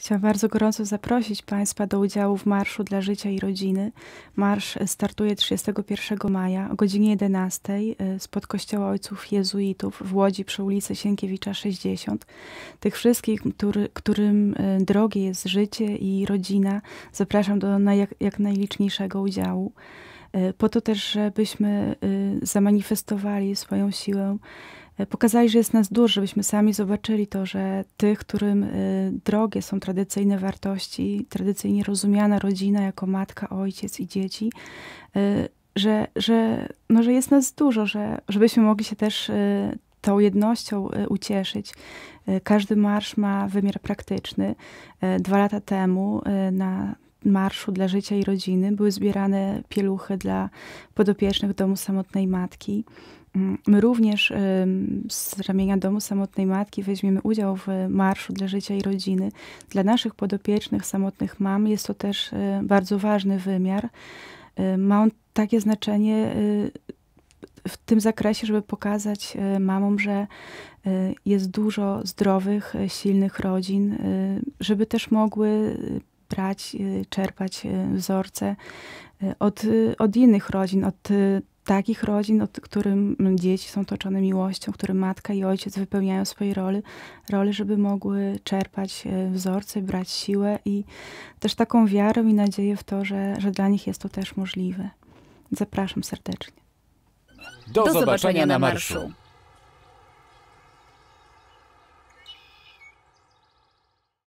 Chciałam bardzo gorąco zaprosić Państwa do udziału w Marszu dla Życia i Rodziny. Marsz startuje 31 maja o godzinie 11 y, spod Kościoła Ojców Jezuitów w Łodzi przy ulicy Sienkiewicza 60. Tych wszystkich, który, którym y, drogie jest życie i rodzina, zapraszam do jak, jak najliczniejszego udziału. Y, po to też, żebyśmy zamanifestowali swoją siłę E, pokazali, że jest nas dużo, żebyśmy sami zobaczyli to, że tych, którym e, drogie są tradycyjne wartości, tradycyjnie rozumiana rodzina jako matka, ojciec i dzieci, e, że, że, no, że jest nas dużo, że, żebyśmy mogli się też tą jednością ucieszyć. Każdy marsz ma wymiar praktyczny. Dwa lata temu na Marszu dla Życia i Rodziny były zbierane pieluchy dla podopiecznych domu samotnej matki. My również z ramienia Domu Samotnej Matki weźmiemy udział w Marszu dla Życia i Rodziny. Dla naszych podopiecznych, samotnych mam jest to też e, bardzo ważny wymiar. E, ma on takie znaczenie e, w tym zakresie, żeby pokazać mamom, że jest dużo zdrowych, silnych rodzin, żeby też mogły brać, czerpać wzorce od, od innych rodzin, od takich rodzin, od którym dzieci są toczone miłością, którym matka i ojciec wypełniają swoje role, role, żeby mogły czerpać e, wzorce, brać siłę i też taką wiarę i nadzieję w to, że, że dla nich jest to też możliwe. Zapraszam serdecznie. Do, Do zobaczenia, zobaczenia, na marszu.